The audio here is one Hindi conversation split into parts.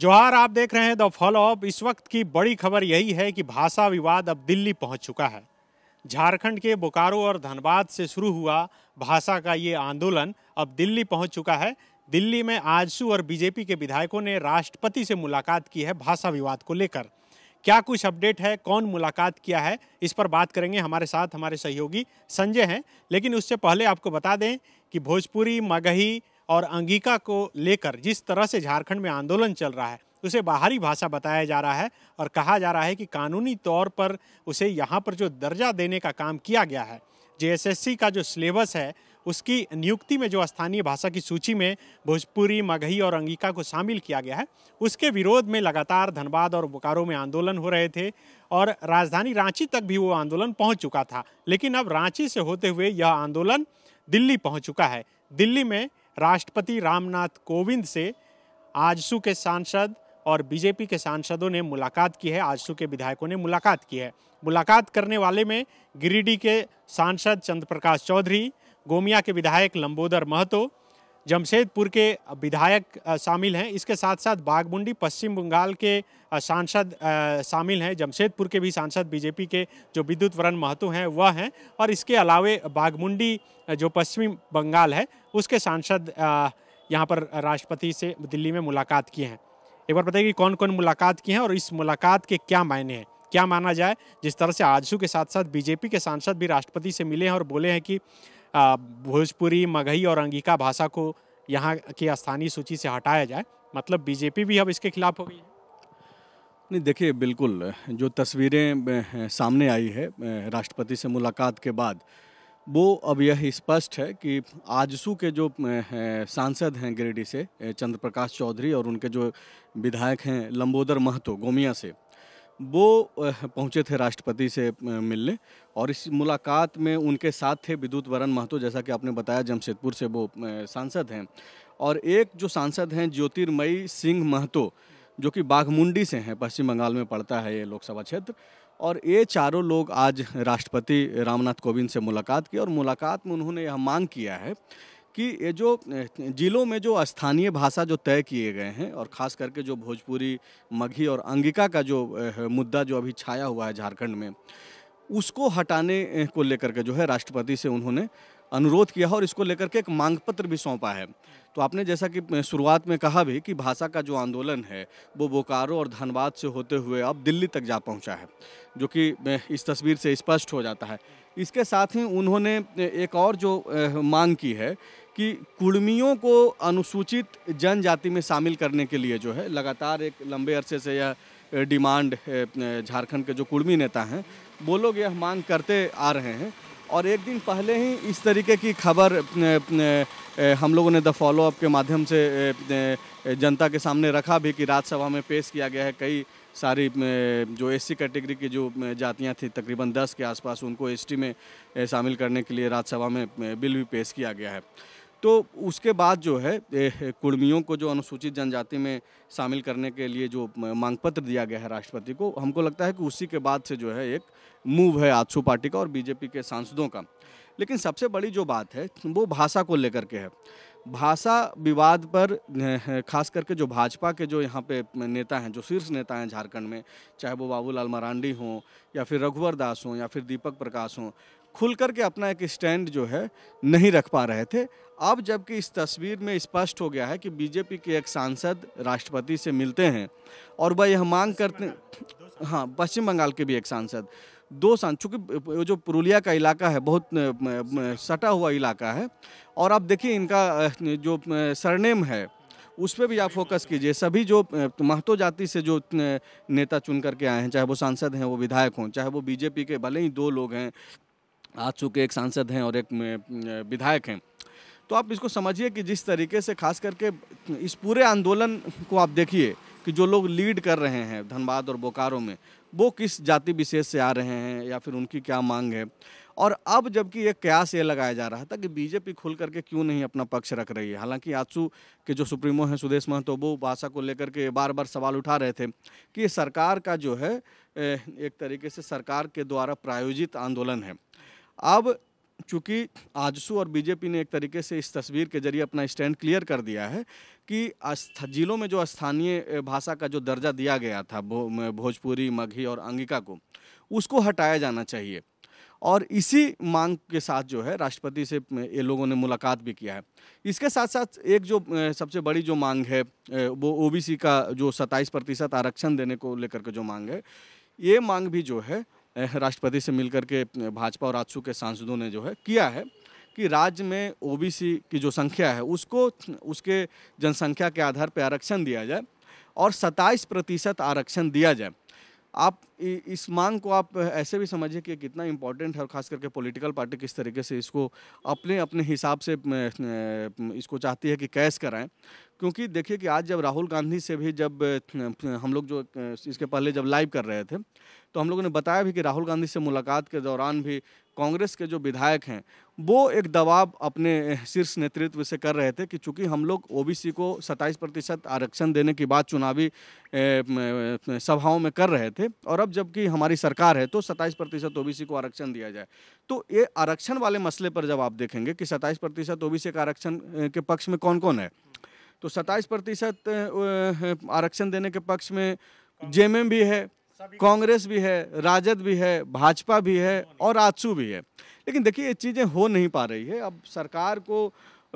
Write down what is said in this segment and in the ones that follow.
जोहार आप देख रहे हैं द फॉलो अप इस वक्त की बड़ी खबर यही है कि भाषा विवाद अब दिल्ली पहुंच चुका है झारखंड के बोकारो और धनबाद से शुरू हुआ भाषा का ये आंदोलन अब दिल्ली पहुंच चुका है दिल्ली में आजसू और बीजेपी के विधायकों ने राष्ट्रपति से मुलाकात की है भाषा विवाद को लेकर क्या कुछ अपडेट है कौन मुलाकात किया है इस पर बात करेंगे हमारे साथ हमारे सहयोगी संजय हैं लेकिन उससे पहले आपको बता दें कि भोजपुरी मगही और अंगिका को लेकर जिस तरह से झारखंड में आंदोलन चल रहा है उसे बाहरी भाषा बताया जा रहा है और कहा जा रहा है कि कानूनी तौर पर उसे यहाँ पर जो दर्जा देने का काम किया गया है जे का जो सिलेबस है उसकी नियुक्ति में जो स्थानीय भाषा की सूची में भोजपुरी मगही और अंगिका को शामिल किया गया है उसके विरोध में लगातार धनबाद और बोकारो में आंदोलन हो रहे थे और राजधानी रांची तक भी वो आंदोलन पहुंच चुका था लेकिन अब रांची से होते हुए यह आंदोलन दिल्ली पहुंच चुका है दिल्ली में राष्ट्रपति रामनाथ कोविंद से आजसू के सांसद और बीजेपी के सांसदों ने मुलाकात की है आजसू के विधायकों ने मुलाकात की है मुलाकात करने वाले में गिरिडीह के सांसद चंद्रप्रकाश चौधरी गोमिया के विधायक लंबोदर महतो जमशेदपुर के विधायक शामिल हैं इसके साथ साथ बागमुंडी पश्चिम बंगाल के सांसद शामिल हैं जमशेदपुर के भी सांसद बीजेपी के जो विद्युत वरण महतो हैं वह हैं और इसके अलावे बागमुंडी जो पश्चिम बंगाल है उसके सांसद यहाँ पर राष्ट्रपति से दिल्ली में मुलाकात किए हैं एक बार बताइए कि कौन कौन मुलाकात की हैं और इस मुलाकात के क्या मायने हैं क्या माना जाए जिस तरह से आजसू के साथ साथ बीजेपी के सांसद भी राष्ट्रपति से मिले हैं और बोले हैं कि भोजपुरी मगही और अंगिका भाषा को यहाँ की स्थानीय सूची से हटाया जाए मतलब बीजेपी भी अब इसके खिलाफ हो गई है नहीं देखिए बिल्कुल जो तस्वीरें सामने आई है राष्ट्रपति से मुलाकात के बाद वो अब यह स्पष्ट है कि आजसू के जो सांसद हैं गिरिडीह से चंद्र प्रकाश चौधरी और उनके जो विधायक हैं लंबोदर महतो गोमिया से वो पहुंचे थे राष्ट्रपति से मिलने और इस मुलाकात में उनके साथ थे विद्युत वरण महतो जैसा कि आपने बताया जमशेदपुर से वो सांसद हैं और एक जो सांसद हैं ज्योतिर्मयी सिंह महतो जो कि बाघमुंडी से हैं पश्चिम बंगाल में पड़ता है ये लोकसभा क्षेत्र और ये चारों लोग आज राष्ट्रपति रामनाथ कोविंद से मुलाकात की और मुलाकात में उन्होंने यह मांग किया है कि ये जो जिलों में जो स्थानीय भाषा जो तय किए गए हैं और ख़ास करके जो भोजपुरी मघी और अंगिका का जो मुद्दा जो अभी छाया हुआ है झारखंड में उसको हटाने को लेकर के जो है राष्ट्रपति से उन्होंने अनुरोध किया और इसको लेकर के एक मांग पत्र भी सौंपा है तो आपने जैसा कि शुरुआत में कहा भी कि भाषा का जो आंदोलन है वो बोकारो और धनबाद से होते हुए अब दिल्ली तक जा पहुंचा है जो कि इस तस्वीर से स्पष्ट हो जाता है इसके साथ ही उन्होंने एक और जो मांग की है कि कुड़मियों को अनुसूचित जनजाति में शामिल करने के लिए जो है लगातार एक लंबे अरसे से यह डिमांड झारखंड के जो कुड़मी नेता हैं वो लोग यह मांग करते आ रहे हैं और एक दिन पहले ही इस तरीके की खबर हम लोगों ने द फॉलोअप के माध्यम से जनता के सामने रखा भी कि राज्यसभा में पेश किया गया है कई सारी जो एससी कैटेगरी की जो जातियां थी तकरीबन 10 के आसपास उनको एसटी में शामिल करने के लिए राज्यसभा में बिल भी पेश किया गया है तो उसके बाद जो है कुर्मियों को जो अनुसूचित जनजाति में शामिल करने के लिए जो मांग पत्र दिया गया है राष्ट्रपति को हमको लगता है कि उसी के बाद से जो है एक मूव है आजसू पार्टी का और बीजेपी के सांसदों का लेकिन सबसे बड़ी जो बात है वो भाषा को लेकर के है भाषा विवाद पर खास करके जो भाजपा के जो यहाँ पे नेता हैं जो शीर्ष नेता हैं झारखंड में चाहे वो बाबूलाल मरांडी हों या फिर रघुवर दास हों या फिर दीपक प्रकाश हों खुल करके अपना एक स्टैंड जो है नहीं रख पा रहे थे अब जबकि इस तस्वीर में स्पष्ट हो गया है कि बीजेपी के एक सांसद राष्ट्रपति से मिलते हैं और वह यह मांग करते हाँ पश्चिम बंगाल के भी एक सांसद दो सांसद चूँकि जो पुरुलिया का इलाका है बहुत सटा हुआ इलाका है और आप देखिए इनका जो सरनेम है उस पर भी आप फोकस कीजिए सभी जो महतो जाति से जो नेता चुन करके आए हैं चाहे वो सांसद हैं वो विधायक हों चाहे वो बीजेपी के भले ही दो लोग हैं आ चुके एक सांसद हैं और एक विधायक हैं तो आप इसको समझिए कि जिस तरीके से खास करके इस पूरे आंदोलन को आप देखिए कि जो लोग लीड कर रहे हैं धनबाद और बोकारो में वो किस जाति विशेष से आ रहे हैं या फिर उनकी क्या मांग है और अब जबकि एक कयास ये लगाया जा रहा था कि बीजेपी खुल करके क्यों नहीं अपना पक्ष रख रही है हालांकि आजू के जो सुप्रीमो हैं सुदेश महतो वो भाषा को लेकर के बार बार सवाल उठा रहे थे कि ये सरकार का जो है एक तरीके से सरकार के द्वारा प्रायोजित आंदोलन है अब चूँकि आजसू और बीजेपी ने एक तरीके से इस तस्वीर के जरिए अपना स्टैंड क्लियर कर दिया है कि जिलों में जो स्थानीय भाषा का जो दर्जा दिया गया था भो, भोजपुरी मघी और अंगिका को उसको हटाया जाना चाहिए और इसी मांग के साथ जो है राष्ट्रपति से ये लोगों ने मुलाकात भी किया है इसके साथ साथ एक जो सबसे बड़ी जो मांग है वो ओबीसी का जो 27 प्रतिशत आरक्षण देने को लेकर के जो मांग है ये मांग भी जो है राष्ट्रपति से मिलकर के भाजपा और आजसू के सांसदों ने जो है किया है कि राज्य में ओबीसी की जो संख्या है उसको उसके जनसंख्या के आधार पर आरक्षण दिया जाए और 27 प्रतिशत आरक्षण दिया जाए आप इस मांग को आप ऐसे भी समझिए कि कितना इम्पोर्टेंट है और खास करके पॉलिटिकल पार्टी किस तरीके से इसको अपने अपने हिसाब से इसको चाहती है कि कैश कराएं क्योंकि देखिए कि आज जब राहुल गांधी से भी जब हम लोग जो इसके पहले जब लाइव कर रहे थे तो हम लोगों ने बताया भी कि राहुल गांधी से मुलाकात के दौरान भी कांग्रेस के जो विधायक हैं वो एक दबाव अपने शीर्ष नेतृत्व से कर रहे थे कि चूंकि हम लोग ओबीसी को 27 प्रतिशत आरक्षण देने की बात चुनावी सभाओं में कर रहे थे और अब जबकि हमारी सरकार है तो 27 प्रतिशत ओ को आरक्षण दिया जाए तो ये आरक्षण वाले मसले पर जब आप देखेंगे कि 27 प्रतिशत ओ का आरक्षण के पक्ष में कौन कौन है तो 27 प्रतिशत आरक्षण देने के पक्ष में जे भी है कांग्रेस भी है राजद भी है भाजपा भी है और आजसू भी है लेकिन देखिए ये चीज़ें हो नहीं पा रही है अब सरकार को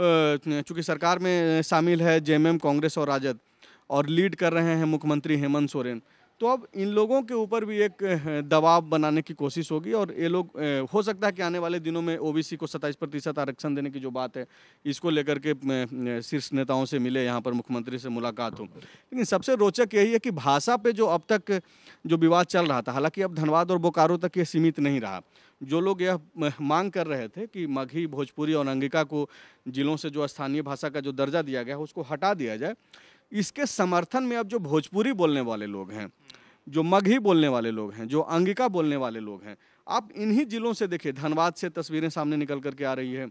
चूँकि सरकार में शामिल है जे कांग्रेस और राजद और लीड कर रहे हैं मुख्यमंत्री हेमंत सोरेन तो अब इन लोगों के ऊपर भी एक दबाव बनाने की कोशिश होगी और ये लोग हो सकता है कि आने वाले दिनों में ओबीसी को सत्ताईस प्रतिशत आरक्षण देने की जो बात है इसको लेकर के शीर्ष नेताओं से मिले यहाँ पर मुख्यमंत्री से मुलाकात हो लेकिन सबसे रोचक यही है कि भाषा पे जो अब तक जो विवाद चल रहा था हालांकि अब धनबाद और बोकारो तक ये सीमित नहीं रहा जो लोग यह मांग कर रहे थे कि मघी भोजपुरी और अंगिका को जिलों से जो स्थानीय भाषा का जो दर्जा दिया गया है उसको हटा दिया जाए इसके समर्थन में अब जो भोजपुरी बोलने वाले लोग हैं जो मघी बोलने वाले लोग हैं जो अंगिका बोलने वाले लोग हैं आप इन्हीं जिलों से देखिए धनबाद से तस्वीरें सामने निकल करके आ रही है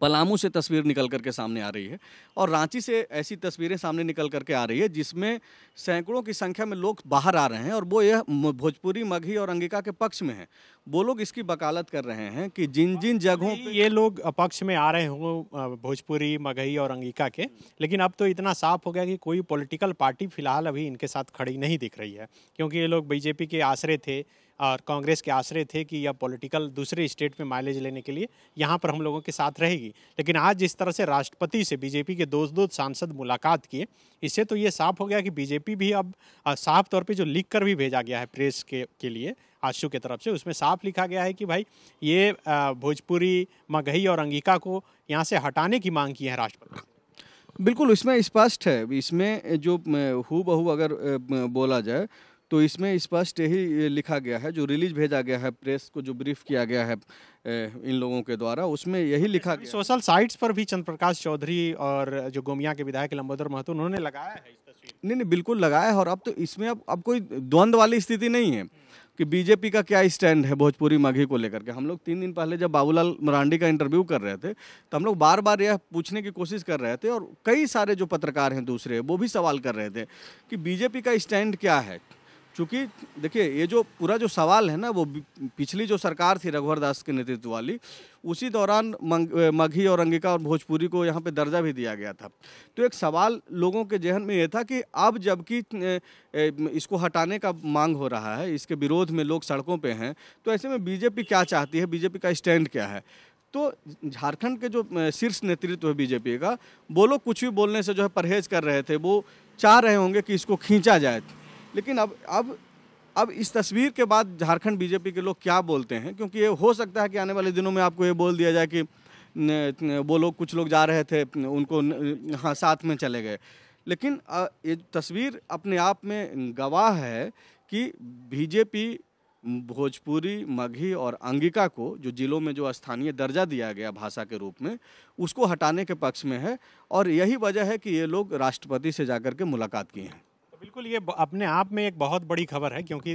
पलामू से तस्वीर निकल करके सामने आ रही है और रांची से ऐसी तस्वीरें सामने निकल करके आ रही है जिसमें सैकड़ों की संख्या में लोग बाहर आ रहे हैं और वो यह भोजपुरी मगही और अंगिका के पक्ष में हैं वो लोग इसकी वकालत कर रहे हैं कि जिन जिन जगहों पे ये लोग पक्ष में आ रहे हों भोजपुरी मगही और अंगिका के लेकिन अब तो इतना साफ हो गया कि कोई पोलिटिकल पार्टी फिलहाल अभी इनके साथ खड़ी नहीं दिख रही है क्योंकि ये लोग बीजेपी के आश्रय थे और कांग्रेस के आश्रय थे कि यह पॉलिटिकल दूसरे स्टेट में माइलेज लेने के लिए यहाँ पर हम लोगों के साथ रहेगी लेकिन आज जिस तरह से राष्ट्रपति से बीजेपी के दो दो सांसद मुलाकात किए इससे तो ये साफ हो गया कि बीजेपी भी अब साफ तौर पर जो लिख कर भी भेजा गया है प्रेस के, के लिए आशु के तरफ से उसमें साफ लिखा गया है कि भाई ये भोजपुरी मगही और अंगिका को यहाँ से हटाने की मांग की है राष्ट्रपति बिल्कुल इसमें स्पष्ट है इसमें जो हु अगर बोला जाए तो इसमें स्पष्ट इस ही लिखा गया है जो रिलीज भेजा गया है प्रेस को जो ब्रीफ किया गया है इन लोगों के द्वारा उसमें यही लिखा गया सोशल साइट्स पर भी चंद्रप्रकाश चौधरी और जो गोमिया के विधायक लंबोदर महतो उन्होंने लगाया है नहीं नहीं बिल्कुल लगाया है और अब तो इसमें अब अब कोई द्वंद्व वाली स्थिति नहीं है कि बीजेपी का क्या स्टैंड है भोजपुरी मघी को लेकर के हम लोग तीन दिन पहले जब बाबूलाल मरांडी का इंटरव्यू कर रहे थे तो हम लोग बार बार यह पूछने की कोशिश कर रहे थे और कई सारे जो पत्रकार हैं दूसरे वो भी सवाल कर रहे थे कि बीजेपी का स्टैंड क्या है चूँकि देखिए ये जो पूरा जो सवाल है ना वो पिछली जो सरकार थी रघुवर दास के नेतृत्व वाली उसी दौरान मघी और अंगिका और भोजपुरी को यहाँ पे दर्जा भी दिया गया था तो एक सवाल लोगों के जहन में ये था कि अब जबकि इसको हटाने का मांग हो रहा है इसके विरोध में लोग सड़कों पे हैं तो ऐसे में बीजेपी क्या चाहती है बीजेपी का स्टैंड क्या है तो झारखंड के जो शीर्ष नेतृत्व है बीजेपी का वो लोग कुछ भी बोलने से जो है परहेज कर रहे थे वो चाह रहे होंगे कि इसको खींचा जाए लेकिन अब अब अब इस तस्वीर के बाद झारखंड बीजेपी के लोग क्या बोलते हैं क्योंकि ये हो सकता है कि आने वाले दिनों में आपको ये बोल दिया जाए कि वो लोग कुछ लोग जा रहे थे उनको हाँ साथ में चले गए लेकिन ये तस्वीर अपने आप में गवाह है कि बीजेपी भोजपुरी मगही और अंगिका को जो जिलों में जो स्थानीय दर्जा दिया गया भाषा के रूप में उसको हटाने के पक्ष में है और यही वजह है कि ये लोग राष्ट्रपति से जाकर के मुलाकात किए हैं तो बिल्कुल ये अपने आप में एक बहुत बड़ी खबर है क्योंकि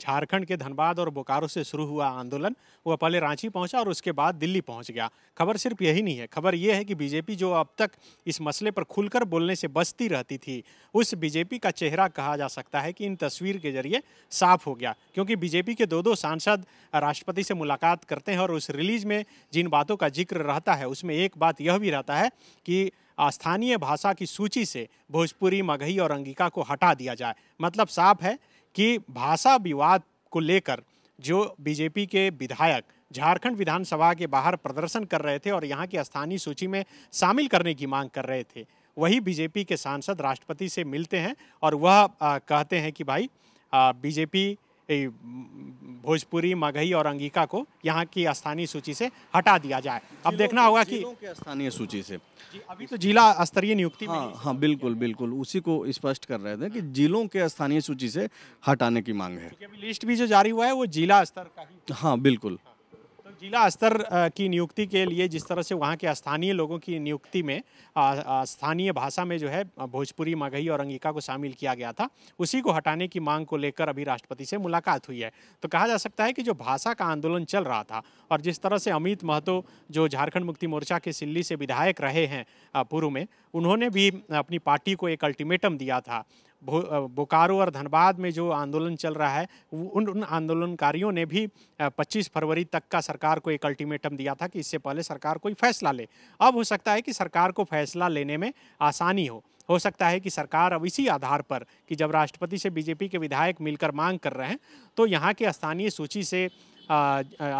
झारखंड के धनबाद और बोकारो से शुरू हुआ आंदोलन वह पहले रांची पहुंचा और उसके बाद दिल्ली पहुंच गया खबर सिर्फ यही नहीं है खबर ये है कि बीजेपी जो अब तक इस मसले पर खुलकर बोलने से बचती रहती थी उस बीजेपी का चेहरा कहा जा सकता है कि इन तस्वीर के जरिए साफ हो गया क्योंकि बीजेपी के दो दो सांसद राष्ट्रपति से मुलाकात करते हैं और उस रिलीज में जिन बातों का जिक्र रहता है उसमें एक बात यह भी रहता है कि स्थानीय भाषा की सूची से भोजपुरी मगही और अंगिका को हटा दिया जाए मतलब साफ है कि भाषा विवाद को लेकर जो बीजेपी के विधायक झारखंड विधानसभा के बाहर प्रदर्शन कर रहे थे और यहाँ की स्थानीय सूची में शामिल करने की मांग कर रहे थे वही बीजेपी के सांसद राष्ट्रपति से मिलते हैं और वह कहते हैं कि भाई बीजेपी भोजपुरी मगही और अंगिका को यहाँ की स्थानीय सूची से हटा दिया जाए अब देखना होगा कि स्थानीय सूची से अभी तो जिला स्तरीय नियुक्ति हाँ में हाँ बिल्कुल बिल्कुल उसी को स्पष्ट कर रहे थे कि जिलों के स्थानीय सूची से हटाने की मांग है लिस्ट भी जो जारी हुआ है वो जिला स्तर का ही हाँ बिल्कुल हाँ। जिला स्तर की नियुक्ति के लिए जिस तरह से वहाँ के स्थानीय लोगों की नियुक्ति में स्थानीय भाषा में जो है भोजपुरी मगही और अंगिका को शामिल किया गया था उसी को हटाने की मांग को लेकर अभी राष्ट्रपति से मुलाकात हुई है तो कहा जा सकता है कि जो भाषा का आंदोलन चल रहा था और जिस तरह से अमित महतो जो झारखंड मुक्ति मोर्चा के सिल्ली से विधायक रहे हैं पूर्व में उन्होंने भी अपनी पार्टी को एक अल्टीमेटम दिया था बोकारो और धनबाद में जो आंदोलन चल रहा है उन उन आंदोलनकारियों ने भी 25 फरवरी तक का सरकार को एक अल्टीमेटम दिया था कि इससे पहले सरकार कोई फैसला ले अब हो सकता है कि सरकार को फैसला लेने में आसानी हो हो सकता है कि सरकार अब इसी आधार पर कि जब राष्ट्रपति से बीजेपी के विधायक मिलकर मांग कर रहे हैं तो यहाँ के स्थानीय सूची से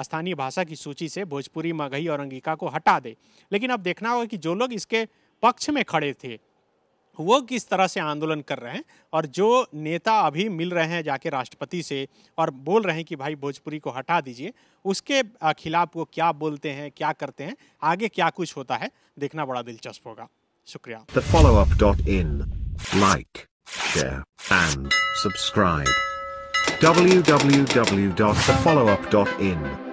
स्थानीय भाषा की सूची से भोजपुरी मगही और अंगिका को हटा दे लेकिन अब देखना होगा कि जो लोग इसके पक्ष में खड़े थे वो किस तरह से आंदोलन कर रहे हैं और जो नेता अभी मिल रहे हैं जाके राष्ट्रपति से और बोल रहे हैं कि भाई भोजपुरी को हटा दीजिए उसके खिलाफ वो क्या बोलते हैं क्या करते हैं आगे क्या कुछ होता है देखना बड़ा दिलचस्प होगा शुक्रिया the follow up dot in like share and subscribe in